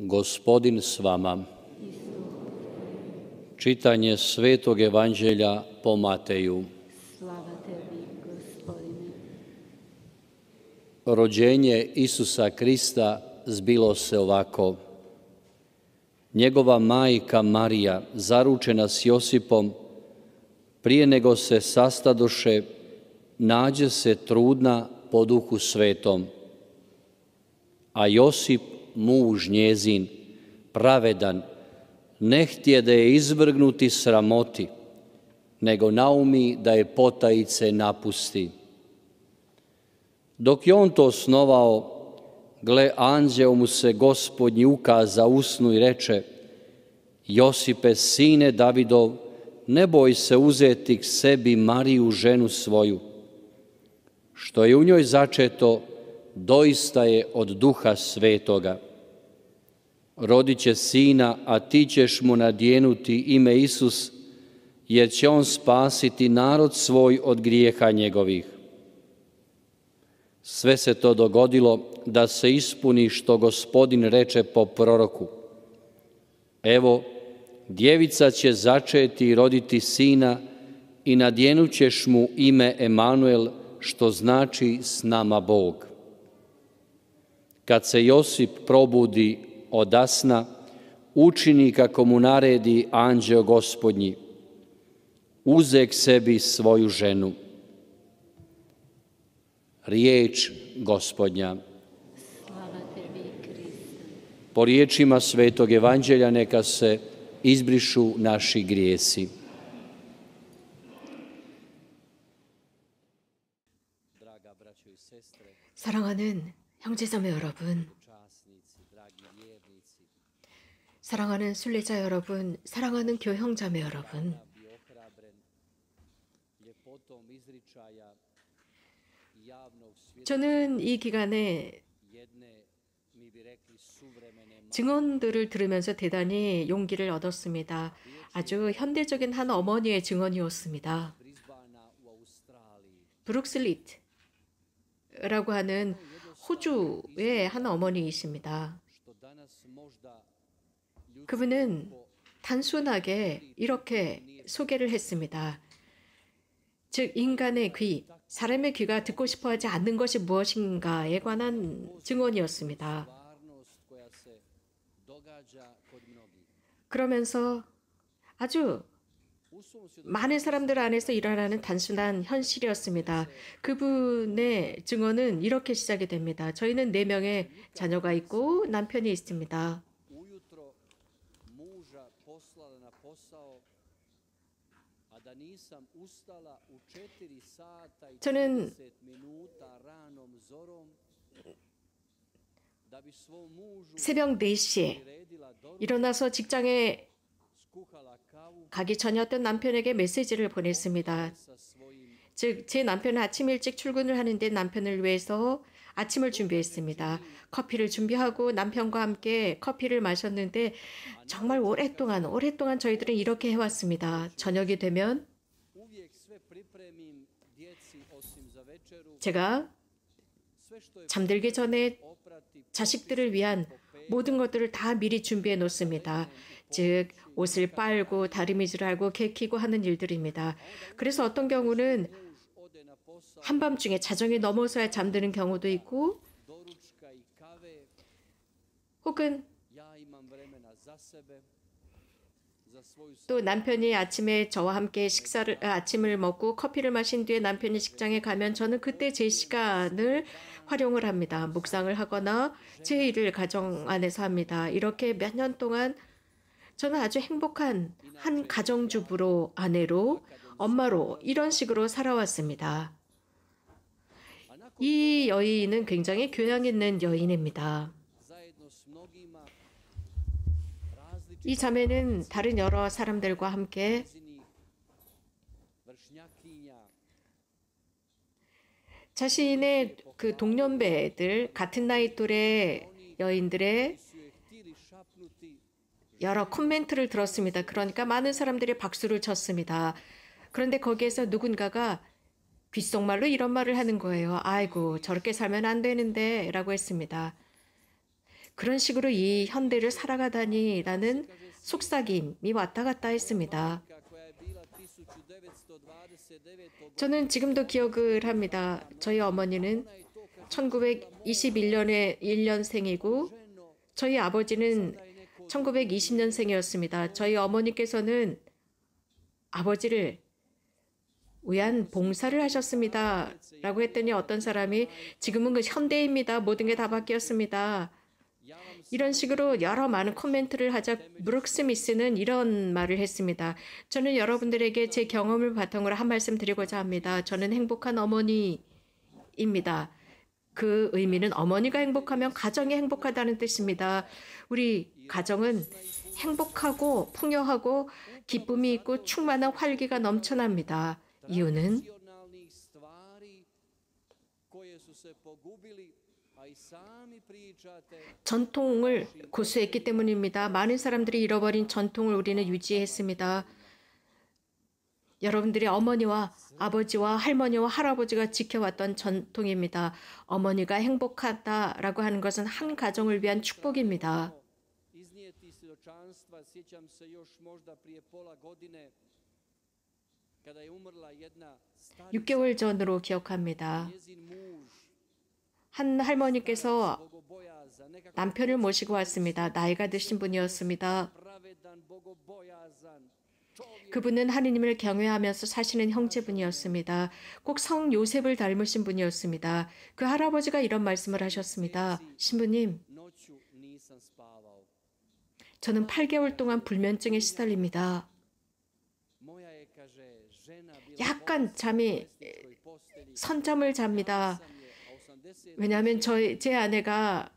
Gospodin s vama. Čitanje Svetog Evanđelja po Mateju. Slava tebi, Gospodine. Rođenje Isusa Krista zbilo se ovako. Njegova majka Marija, zaručena s Josipom, prije nego se sastadoše, nađe se trudna po duhu svetom. A Josip muž njezin, pravedan, ne htje da je izvrgnuti sramoti, nego naumi da je potajice napusti. Dok je on to osnovao, gle, anđeo mu se gospodnji ukaza usnu i reče, Josipe, sine Davidov, ne boj se uzeti k sebi Mariju, ženu svoju. Što je u njoj začeto, doista je od duha svetoga rodit će sina, a ti ćeš mu nadjenuti ime Isus, jer će on spasiti narod svoj od grijeha njegovih. Sve se to dogodilo da se ispuni što gospodin reče po proroku. Evo, djevica će začeti i roditi sina i ćeš mu ime Emanuel, što znači s nama Bog. Kad se Josip probudi odasna, učini kako mu naredi anđeo gospodnji, uzek sebi svoju ženu. Riječ gospodnja. Po riječima svetog evanđelja neka se izbrišu naši grijesi. 사랑하는 형제자매 여러분, 사랑하는 순례자 여러분, 사랑하는 교형자매 여러분. 저는 이 기간에 증언들을 들으면서 대단히 용기를 얻었습니다. 아주 현대적인 한 어머니의 증언이었습니다. 브룩슬리트라고 하는 호주의 한 어머니이십니다. 그분은 단순하게 이렇게 소개를 했습니다. 즉, 인간의 귀, 사람의 귀가 듣고 싶어 하지 않는 것이 무엇인가에 관한 증언이었습니다. 그러면서 아주 많은 사람들 안에서 일어나는 단순한 현실이었습니다. 그분의 증언은 이렇게 시작이 됩니다. 저희는 네 명의 자녀가 있고 남편이 있습니다. 저는 새벽 4시에 일어나서 직장에 가기 전이었던 남편에게 메시지를 보냈습니다. 즉, 제 남편은 아침 일찍 출근을 하는데 남편을 위해서 아침을 준비했습니다. 커피를 준비하고 남편과 함께 커피를 마셨는데 정말 오랫동안 오랫동안 저희들은 이렇게 해왔습니다. 저녁이 되면 제가 잠들기 전에 자식들을 위한 모든 것들을 다 미리 준비해 놓습니다. 즉, 옷을 빨고 다리미질하고 개키고 하는 일들입니다. 그래서 어떤 경우는 한밤중에 자정이 넘어서야 잠드는 경우도 있고 혹은 또 남편이 아침에 저와 함께 식사를 아, 아침을 먹고 커피를 마신 뒤에 남편이 식장에 가면 저는 그때 제 시간을 활용을 합니다. 묵상을 하거나 제 일을 가정 안에서 합니다. 이렇게 몇 년 동안 저는 아주 행복한 한 가정주부로 아내로 엄마로 이런 식으로 살아왔습니다. 이 여인은 굉장히 교양 있는 여인입니다. 이 자매는 다른 여러 사람들과 함께 자신의 그 동년배들 같은 나이 또래 여인들의 여러 코멘트를 들었습니다. 그러니까 많은 사람들이 박수를 쳤습니다. 그런데 거기에서 누군가가 귓속말로 이런 말을 하는 거예요. 아이고, 저렇게 살면 안 되는데, 라고 했습니다. 그런 식으로 이 현대를 살아가다니 라는 속삭임이 왔다 갔다 했습니다. 저는 지금도 기억을 합니다. 저희 어머니는 1921년에 1년생이고 저희 아버지는 1920년생이었습니다. 저희 어머니께서는 아버지를 위한 봉사를 하셨습니다. 라고 했더니 어떤 사람이 지금은 그 현대입니다. 모든 게 다 바뀌었습니다. 이런 식으로 여러 많은 코멘트를 하자 브룩스 미스는 이런 말을 했습니다. 저는 여러분들에게 제 경험을 바탕으로 한 말씀 드리고자 합니다. 저는 행복한 어머니입니다. 그 의미는 어머니가 행복하면 가정이 행복하다는 뜻입니다. 우리 가정은 행복하고 풍요하고 기쁨이 있고 충만한 활기가 넘쳐납니다. 이유는 전통을 고수했기 때문입니다. 많은 사람들이 잃어버린 전통을 우리는 유지했습니다. 여러분들이 어머니와 아버지와 할머니와 할아버지가 지켜왔던 전통입니다. 어머니가 행복하다라고 하는 것은 한 가정을 위한 축복입니다. 6개월 전으로 기억합니다. 한 할머니께서 남편을 모시고 왔습니다. 나이가 드신 분이었습니다. 그분은 하느님을 경외하면서 사시는 형제분이었습니다. 꼭 성 요셉을 닮으신 분이었습니다. 그 할아버지가 이런 말씀을 하셨습니다. 신부님, 저는 8개월 동안 불면증에 시달립니다. 약간 잠이 선점을 잡니다. 왜냐하면 저제 아내가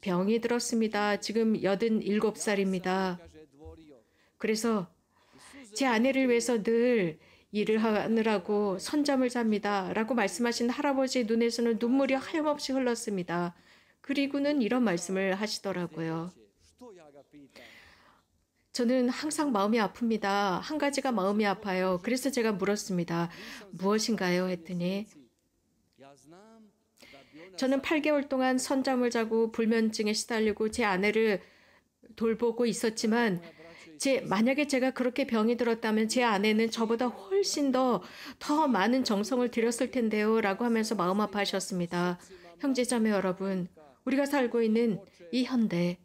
병이 들었습니다. 지금 87살입니다. 그래서 제 아내를 위해서 늘 일을 하느라고 선잠을 잡니다. 라고 말씀하신 할아버지 눈에서는 눈물이 하염없이 흘렀습니다. 그리고는 이런 말씀을 하시더라고요. 저는 항상 마음이 아픕니다. 한 가지가 마음이 아파요. 그래서 제가 물었습니다. 무엇인가요? 했더니 저는 8개월 동안 선잠을 자고 불면증에 시달리고 제 아내를 돌보고 있었지만 제 만약에 제가 그렇게 병이 들었다면 제 아내는 저보다 훨씬 더더 더 많은 정성을 들였을 텐데요라고 하면서 마음 아파하셨습니다. 형제자매 여러분, 우리가 살고 있는 이 현대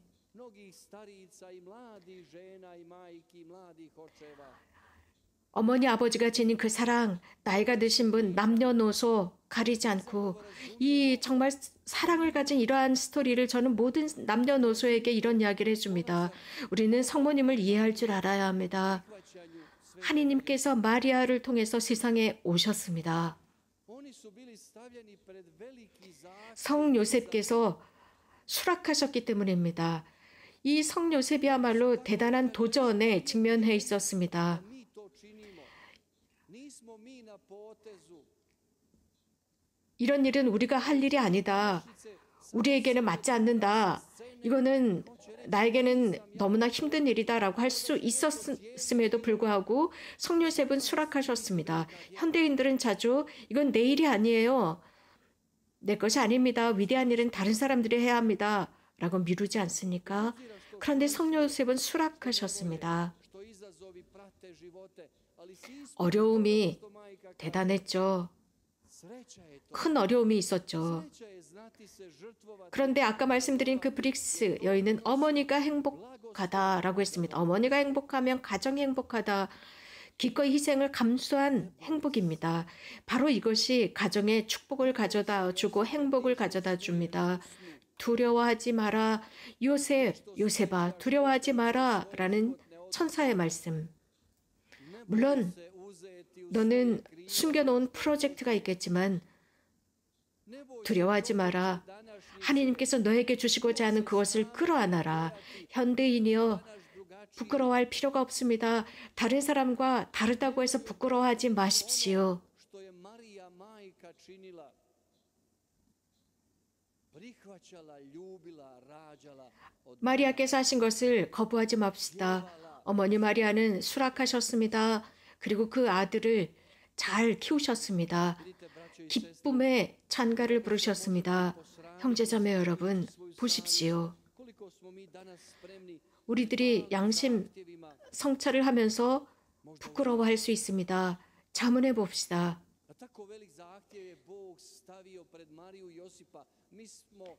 어머니 아버지가 지닌 그 사랑 나이가 드신 분 남녀노소 가리지 않고 이 정말 사랑을 가진 이러한 스토리를 저는 모든 남녀노소에게 이런 이야기를 해줍니다. 우리는 성모님을 이해할 줄 알아야 합니다. 하느님께서 마리아를 통해서 세상에 오셨습니다. 성 요셉께서 수락하셨기 때문입니다. 이 성요셉이야말로 대단한 도전에 직면해 있었습니다. 이런 일은 우리가 할 일이 아니다. 우리에게는 맞지 않는다. 이거는 나에게는 너무나 힘든 일이다라고 할 수 있었음에도 불구하고 성요셉은 수락하셨습니다. 현대인들은 자주 이건 내 일이 아니에요. 내 것이 아닙니다. 위대한 일은 다른 사람들이 해야 합니다. 라고 미루지 않습니까? 그런데 성녀 요셉은 수락하셨습니다. 어려움이 대단했죠. 큰 어려움이 있었죠. 그런데 아까 말씀드린 그 브릭스 여인은 어머니가 행복하다라고 했습니다. 어머니가 행복하면 가정이 행복하다. 기꺼이 희생을 감수한 행복입니다. 바로 이것이 가정에 축복을 가져다 주고 행복을 가져다 줍니다. 두려워하지 마라. 요셉, 요셉아, 두려워하지 마라. 라는 천사의 말씀. 물론, 너는 숨겨놓은 프로젝트가 있겠지만, 두려워하지 마라. 하느님께서 너에게 주시고자 하는 그것을 끌어안아라. 현대인이여, 부끄러워할 필요가 없습니다. 다른 사람과 다르다고 해서 부끄러워하지 마십시오. 마리아께서 하신 것을 거부하지 맙시다. 어머니 마리아는 수락하셨습니다. 그리고 그 아들을 잘 키우셨습니다. 기쁨의 찬가를 부르셨습니다. 형제자매 여러분, 보십시오. 우리들이 양심 성찰을 하면서 부끄러워할 수 있습니다. 자문해 봅시다.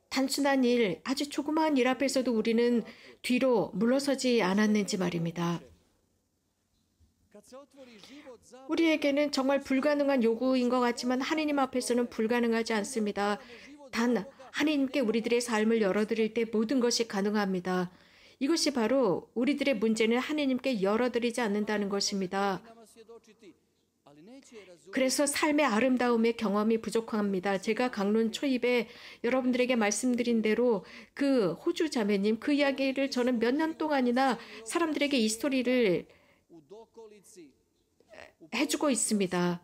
단순한 일, 아주 조그마한 일 앞에서도 우리는 뒤로 물러서지 않았는지 말입니다. 우리에게는 정말 불가능한 요구인 것 같지만 하느님 앞에서는 불가능하지 않습니다. 단 하느님께 우리들의 삶을 열어드릴 때 모든 것이 가능합니다. 이것이 바로 우리들의 문제는 하느님께 열어드리지 않는다는 것입니다. 그래서 삶의 아름다움의 경험이 부족합니다. 제가 강론 초입에 여러분들에게 말씀드린 대로 그 호주 자매님 그 이야기를 저는 몇 년 동안이나 사람들에게 이 스토리를 해주고 있습니다.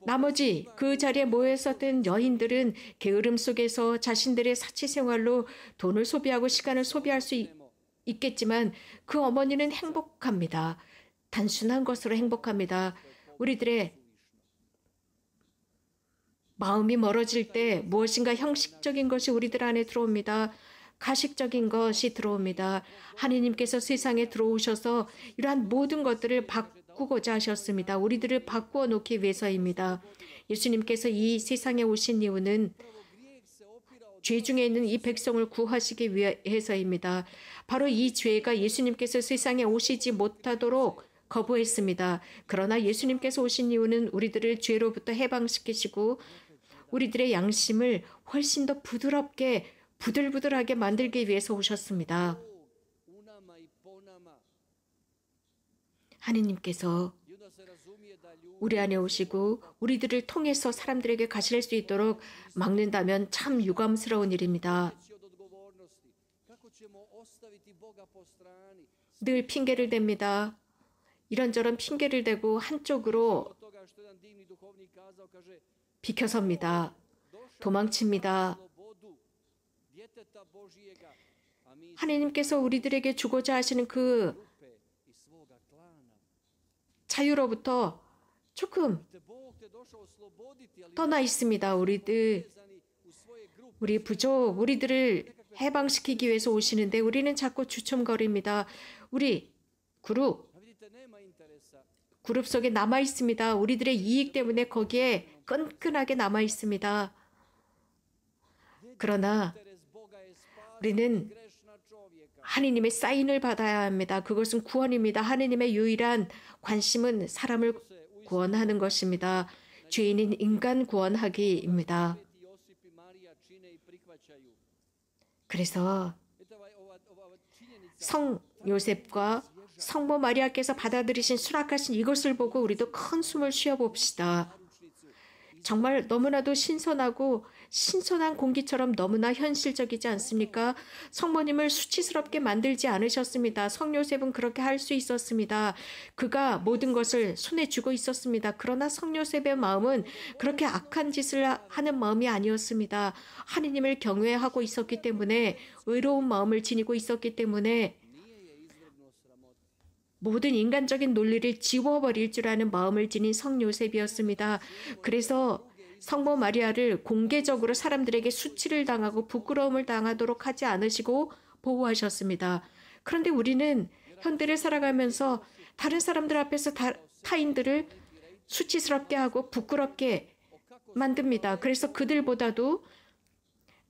나머지 그 자리에 모여 있었던 여인들은 게으름 속에서 자신들의 사치 생활로 돈을 소비하고 시간을 소비할 수 있, 있겠지만 그 어머니는 행복합니다. 단순한 것으로 행복합니다. 우리들의 마음이 멀어질 때 무엇인가 형식적인 것이 우리들 안에 들어옵니다. 가식적인 것이 들어옵니다. 하느님께서 세상에 들어오셔서 이러한 모든 것들을 바꾸고자 하셨습니다. 우리들을 바꾸어 놓기 위해서입니다. 예수님께서 이 세상에 오신 이유는 죄 중에 있는 이 백성을 구하시기 위해서입니다. 바로 이 죄가 예수님께서 세상에 오시지 못하도록 거부했습니다. 그러나 예수님께서 오신 이유는 우리들을 죄로부터 해방시키시고 우리들의 양심을 훨씬 더 부드럽게 부들부들하게 만들기 위해서 오셨습니다. 하느님께서 우리 안에 오시고 우리들을 통해서 사람들에게 가실 수 있도록 막는다면 참 유감스러운 일입니다. 늘 핑계를 댑니다. 이런저런 핑계를 대고 한쪽으로 비켜섭니다. 도망칩니다. 하나님께서 우리들에게 주고자 하시는 그 자유로부터 조금 떠나 있습니다. 우리들 우리 부족, 우리들을 해방시키기 위해서 오시는데 우리는 자꾸 주춤거립니다. 우리 그룹 그룹 속에 남아 있습니다. 우리들의 이익 때문에 거기에 끈끈하게 남아 있습니다. 그러나 우리는 하느님의 사인을 받아야 합니다. 그것은 구원입니다. 하느님의 유일한 관심은 사람을 구원하는 것입니다. 죄인인 인간 구원하기입니다. 그래서 성 요셉과 성모 마리아께서 받아들이신 수락하신 이것을 보고 우리도 큰 숨을 쉬어봅시다. 정말 너무나도 신선하고 신선한 공기처럼 너무나 현실적이지 않습니까? 성모님을 수치스럽게 만들지 않으셨습니다. 성요셉은 그렇게 할 수 있었습니다. 그가 모든 것을 손에 쥐고 있었습니다. 그러나 성요셉의 마음은 그렇게 악한 짓을 하는 마음이 아니었습니다. 하느님을 경외하고 있었기 때문에 의로운 마음을 지니고 있었기 때문에 모든 인간적인 논리를 지워버릴 줄 아는 마음을 지닌 성 요셉이었습니다. 그래서 성모 마리아를 공개적으로 사람들에게 수치를 당하고 부끄러움을 당하도록 하지 않으시고 보호하셨습니다. 그런데 우리는 현대를 살아가면서 다른 사람들 앞에서 다, 타인들을 수치스럽게 하고 부끄럽게 만듭니다. 그래서 그들보다도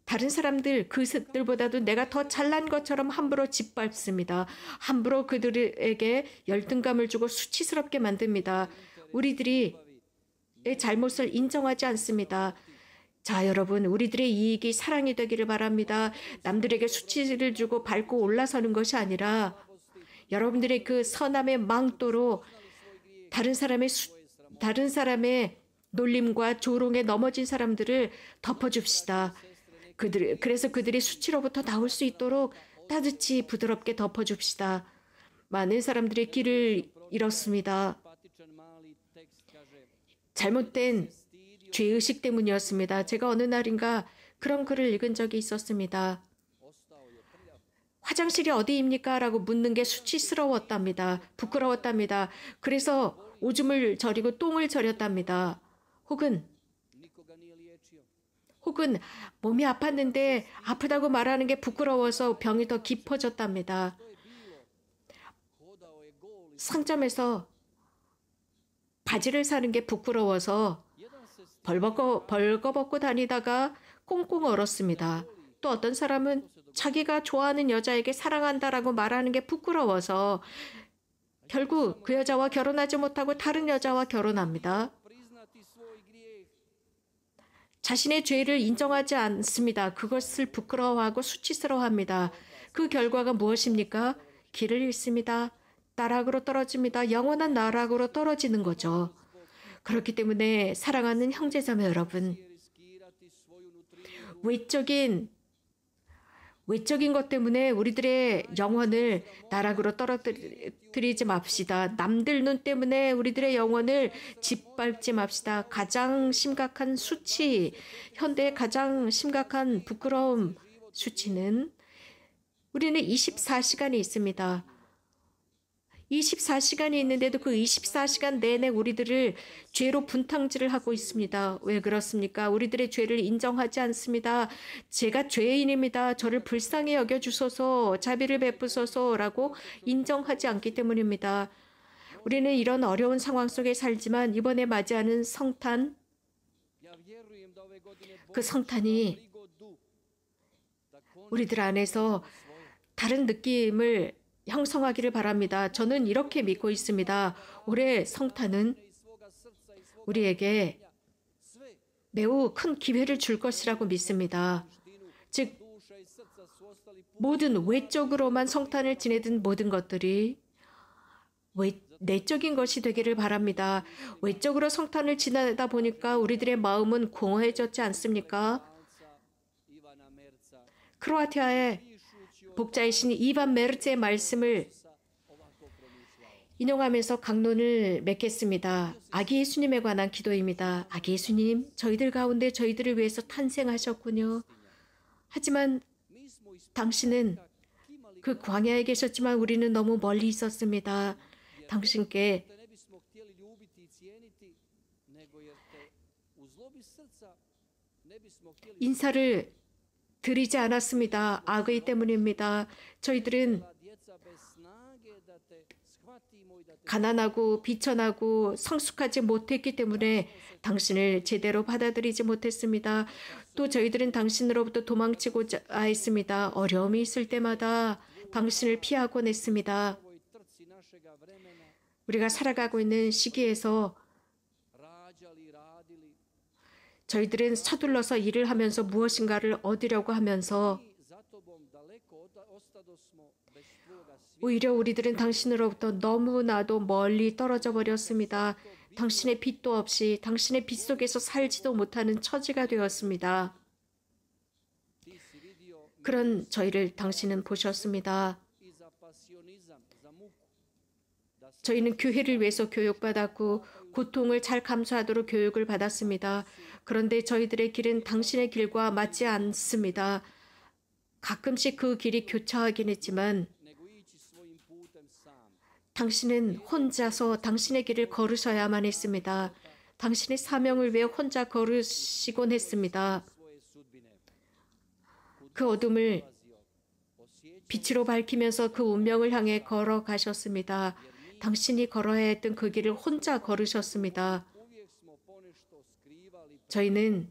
다른 사람들 그들보다도 내가 더 잘난 것처럼 함부로 짓밟습니다. 함부로 그들에게 열등감을 주고 수치스럽게 만듭니다. 우리들이 잘못을 인정하지 않습니다. 자, 여러분, 우리들의 이익이 사랑이 되기를 바랍니다. 남들에게 수치를 주고 밟고 올라서는 것이 아니라 여러분들의 그 선함의 망토로 다른 사람의 수, 다른 사람의 놀림과 조롱에 넘어진 사람들을 덮어줍시다. 그들 그래서 그들이 수치로부터 나올 수 있도록 따뜻이 부드럽게 덮어줍시다. 많은 사람들의 길을 잃었습니다. 잘못된 죄의식 때문이었습니다. 제가 어느 날인가 그런 글을 읽은 적이 있었습니다. 화장실이 어디입니까? 라고 묻는 게 수치스러웠답니다. 부끄러웠답니다. 그래서 오줌을 저리고 똥을 저렸답니다. 혹은 혹은 몸이 아팠는데 아프다고 말하는 게 부끄러워서 병이 더 깊어졌답니다. 상점에서 바지를 사는 게 부끄러워서 벌벗고, 벌거벗고 다니다가 꽁꽁 얼었습니다. 또 어떤 사람은 자기가 좋아하는 여자에게 사랑한다라고 말하는 게 부끄러워서 결국 그 여자와 결혼하지 못하고 다른 여자와 결혼합니다. 자신의 죄를 인정하지 않습니다. 그것을 부끄러워하고 수치스러워합니다. 그 결과가 무엇입니까? 길을 잃습니다. 나락으로 떨어집니다. 영원한 나락으로 떨어지는 거죠. 그렇기 때문에 사랑하는 형제자매 여러분, 외적인 외적인 것 때문에 우리들의 영혼을 나락으로 떨어뜨리지 맙시다. 남들 눈 때문에 우리들의 영혼을 짓밟지 맙시다. 가장 심각한 수치, 현대의 가장 심각한 부끄러움 수치는 우리는 24시간이 있습니다. 24시간이 있는데도 그 24시간 내내 우리들을 죄로 분탕질을 하고 있습니다. 왜 그렇습니까? 우리들의 죄를 인정하지 않습니다. 제가 죄인입니다. 저를 불쌍히 여겨 주소서, 자비를 베푸소서라고 인정하지 않기 때문입니다. 우리는 이런 어려운 상황 속에 살지만 이번에 맞이하는 성탄 그 성탄이 우리들 안에서 다른 느낌을 형성하기를 바랍니다. 저는 이렇게 믿고 있습니다. 올해 성탄은 우리에게 매우 큰 기회를 줄 것이라고 믿습니다. 즉, 모든 외적으로만 성탄을 지내던 모든 것들이 외, 내적인 것이 되기를 바랍니다. 외적으로 성탄을 지내다 보니까 우리들의 마음은 공허해졌지 않습니까? 크로아티아의 복자의 신이 이반 메르츠의 말씀을 인용하면서 강론을 맺겠습니다. 아기 예수님에 관한 기도입니다. 아기 예수님, 저희들 가운데 저희들을 위해서 탄생하셨군요. 하지만 당신은 그 광야에 계셨지만 우리는 너무 멀리 있었습니다. 당신께 인사를 드리지 않았습니다. 악의 때문입니다. 저희들은 가난하고 비천하고 성숙하지 못했기 때문에 당신을 제대로 받아들이지 못했습니다. 또 저희들은 당신으로부터 도망치고자 했습니다. 어려움이 있을 때마다 당신을 피하곤 했습니다. 우리가 살아가고 있는 시기에서 저희들은 서둘러서 일을 하면서 무엇인가를 얻으려고 하면서 오히려 우리들은 당신으로부터 너무나도 멀리 떨어져 버렸습니다. 당신의 빛도 없이 당신의 빛 속에서 살지도 못하는 처지가 되었습니다. 그런 저희를 당신은 보셨습니다. 저희는 교회를 위해서 교육받았고 고통을 잘 감수하도록 교육을 받았습니다. 그런데 저희들의 길은 당신의 길과 맞지 않습니다. 가끔씩 그 길이 교차하긴 했지만 당신은 혼자서 당신의 길을 걸으셔야만 했습니다. 당신의 사명을 위해 혼자 걸으시곤 했습니다. 그 어둠을 빛으로 밝히면서 그 운명을 향해 걸어가셨습니다. 당신이 걸어야 했던 그 길을 혼자 걸으셨습니다. 저희는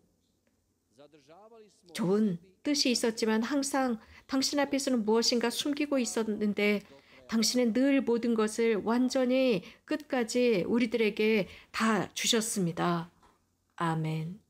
좋은 뜻이 있었지만 항상 당신 앞에서는 무엇인가 숨기고 있었는데 당신은 늘 모든 것을 완전히 끝까지 우리들에게 다 주셨습니다. 아멘.